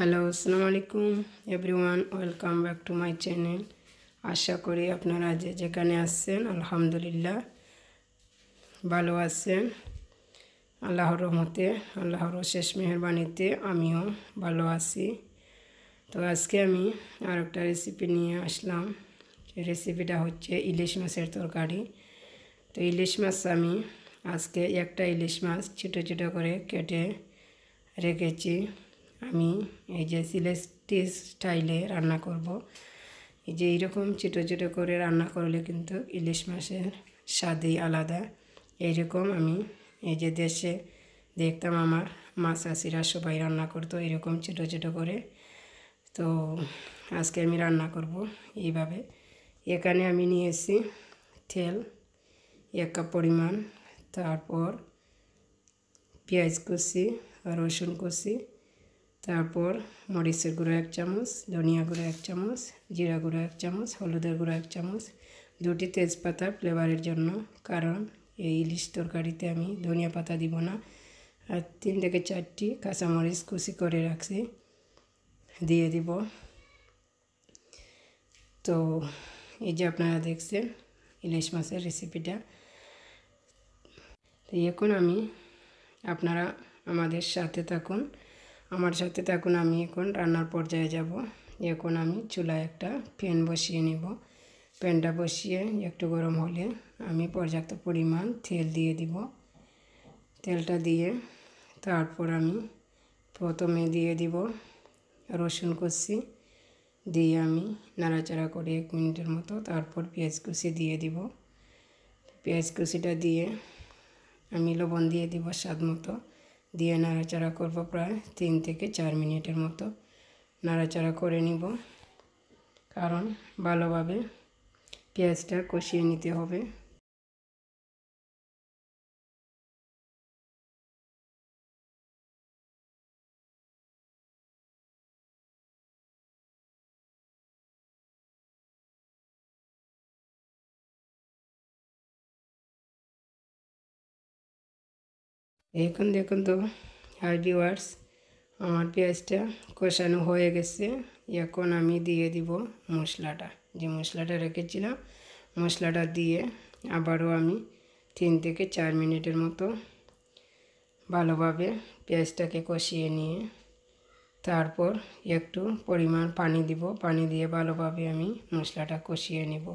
Hello আসসালামু আলাইকুম everyone welcome back to my channel আশা করি আপনারা যে যেখানে আসছেন আলহামদুলিল্লাহ ভালো আছেন আল্লাহর রহমতে আল্লাহর শেষ মেহরবানিতে আমিও ভালো আছি তো আজকে আমি আর একটা রেসিপি নিয়ে আসলাম রেসিপিটা হচ্ছে ইলিশ মাছের তরকারি তো ইলিশ মাছ আমি আজকে একটা ইলিশ মাছ ছোটো ছোটো করে কেটে রেখেছি আমি এই যে সিলেট স্টাইলে রান্না করব। এই যে এইরকম ছোটো ছোটো করে রান্না করলে কিন্তু ইলিশ মাছের স্বাদই আলাদা এইরকম আমি এই যে দেশে দেখতাম আমার মা চাষিরা সবাই রান্না করতো এরকম ছোটো ছোটো করে তো আজকে আমি রান্না করব এইভাবে এখানে আমি নিয়েছি তেল এক কাপ পরিমাণ তারপর পেঁয়াজ কষি রসুন কষি তারপর মরিচের গুঁড়ো এক চামচ ধনিয়া গুঁড়ো এক চামচ জিরা গুঁড়ো এক চামচ হলুদের গুঁড়ো এক চামচ দুটি তেজপাতা ফ্লেভারের জন্য কারণ এই ইলিশ তরকারিতে আমি ধনিয়া পাতা দিব না আর তিন থেকে চারটি কাঁচামরিচ কুচি করে রাখছি দিয়ে দিব তো এই যে আপনারা দেখছেন ইলিশ মাছের রেসিপিটা তো এখন আমি আপনারা আমাদের সাথে থাকুন আমার সাথে তখন আমি এখন রান্নার পর্যায়ে যাব এখন আমি চুলায় একটা ফ্যান বসিয়ে নিব প্যানটা বসিয়ে একটু গরম হলে আমি পর্যাপ্ত পরিমাণ তেল দিয়ে দিব তেলটা দিয়ে তারপর আমি প্রথমে দিয়ে দিব রসুন কষি দিয়ে আমি নাড়াচাড়া করে এক মিনিটের মতো তারপর পেঁয়াজ কুচি দিয়ে দিব পেঁয়াজ কুচিটা দিয়ে আমি লবণ দিয়ে দিব স্বাদ মতো দিয়ে নাড়াচাড়া করব প্রায় তিন থেকে চার মিনিটের মতো নাড়াচাড়া করে নিব কারণ ভালোভাবে পেঁয়াজটা কষিয়ে নিতে হবে এখন দেখুন তো হাই ভিওয়ার্স আমার পেঁয়াজটা কষানো হয়ে গেছে এখন আমি দিয়ে দিব মশলাটা যে মশলাটা রেখেছিলাম মশলাটা দিয়ে আবারও আমি তিন থেকে চার মিনিটের মতো ভালোভাবে পেঁয়াজটাকে কষিয়ে নিয়ে তারপর একটু পরিমাণ পানি দিব পানি দিয়ে ভালোভাবে আমি মশলাটা কষিয়ে নিব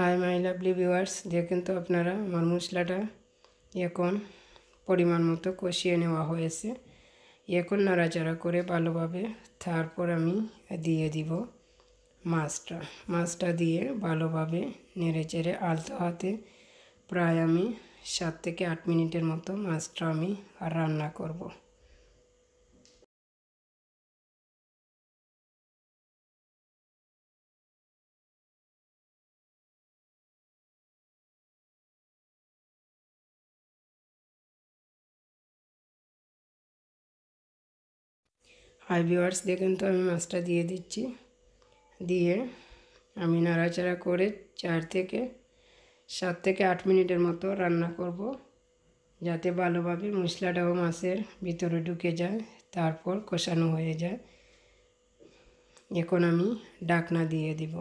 হাই মাই লাভলি ভিউয়ার্স দিয়ে কিন্তু আপনারা আমার মশলাটা এখন পরিমাণ মতো কষিয়ে নেওয়া হয়েছে এখন নাড়াচাড়া করে ভালোভাবে তারপর আমি দিয়ে দিব মাছটা মাছটা দিয়ে ভালোভাবে নেড়ে চেড়ে আলতো হাতে প্রায় আমি সাত থেকে আট মিনিটের মতো মাছটা আমি রান্না করব। হাই ভিওয়ার্স দেখুন তো আমি মাছটা দিয়ে দিচ্ছি দিয়ে আমি নাড়াচাড়া করে চার থেকে সাত থেকে আট মিনিটের মতো রান্না করব যাতে ভালোভাবে মশলাটাও মাছের ভিতরে ঢুকে যায় তারপর কষানো হয়ে যায় এখন আমি ডাকনা দিয়ে দিব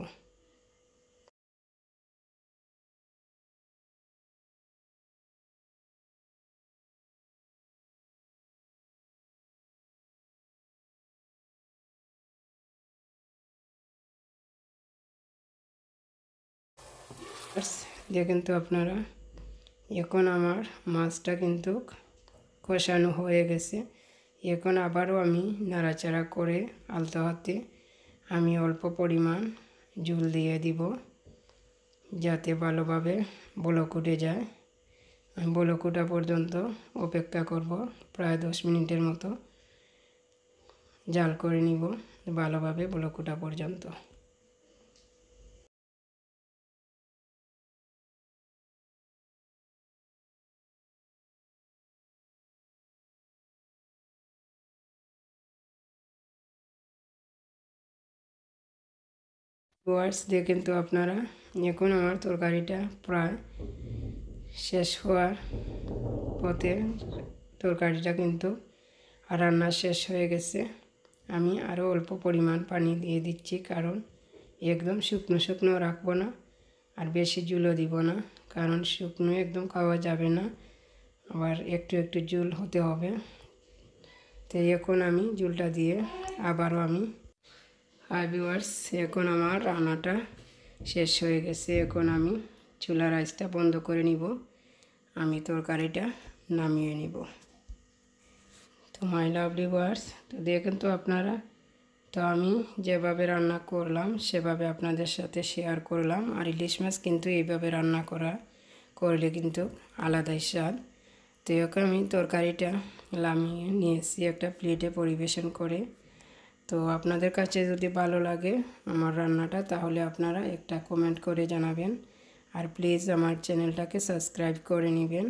দিয়ে কিন্তু আপনারা এখন আমার মাছটা কিন্তু কষানো হয়ে গেছে এখন আবারও আমি নাড়াচাড়া করে আলতো হাতে আমি অল্প পরিমাণ জল দিয়ে দিব যাতে ভালোভাবে বলক উঠে যায় আমি বলক পর্যন্ত অপেক্ষা করব প্রায় দশ মিনিটের মতো জাল করে নিব ভালোভাবে বলক পর্যন্ত ভিউয়ার্স দেখেন তো আপনারা এখন আমার তরকারিটা প্রায় শেষ হওয়ার পথে তরকারিটা কিন্তু রান্না শেষ হয়ে গেছে আমি আরও অল্প পরিমাণ পানি দিয়ে দিচ্ছি কারণ একদম শুকনো শুকনো রাখবো না আর বেশি জুলও দিব না কারণ শুকনো একদম খাওয়া যাবে না আবার একটু একটু জুল হতে হবে তো এখন আমি জুলটা দিয়ে আবারও আমি হাই ভিওয়ার্স এখন আমার রান্নাটা শেষ হয়ে গেছে এখন আমি চুলার রাইসটা বন্ধ করে নিব আমি তরকারিটা নামিয়ে নিব তো মাই লাভ ভিওয়ার্স তো দেখেন তো আপনারা তো আমি যেভাবে রান্না করলাম সেভাবে আপনাদের সাথে শেয়ার করলাম আর ইলিশ মাছ কিন্তু এইভাবে রান্না করা করলে কিন্তু আলাদাই স্বাদ তো একে আমি তরকারিটা নামিয়ে নিয়েছি একটা প্লেটে পরিবেশন করে তো আপনাদের কাছে যদি ভালো লাগে আমার রান্নাটা তাহলে আপনারা একটা কমেন্ট করে জানাবেন আর প্লিজ আমার চ্যানেলটাকে সাবস্ক্রাইব করে নেবেন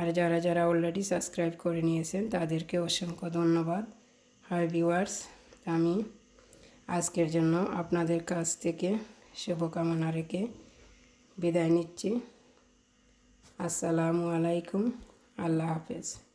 আর যারা যারা অলরেডি সাবস্ক্রাইব করে নিয়েছেন তাদেরকে অসংখ্য ধন্যবাদ হাই ভিওয়ার্স আমি আজকের জন্য আপনাদের কাছ থেকে শুভকামনা রেখে বিদায় নিচ্ছি আসসালামু আলাইকুম আল্লাহ হাফেজ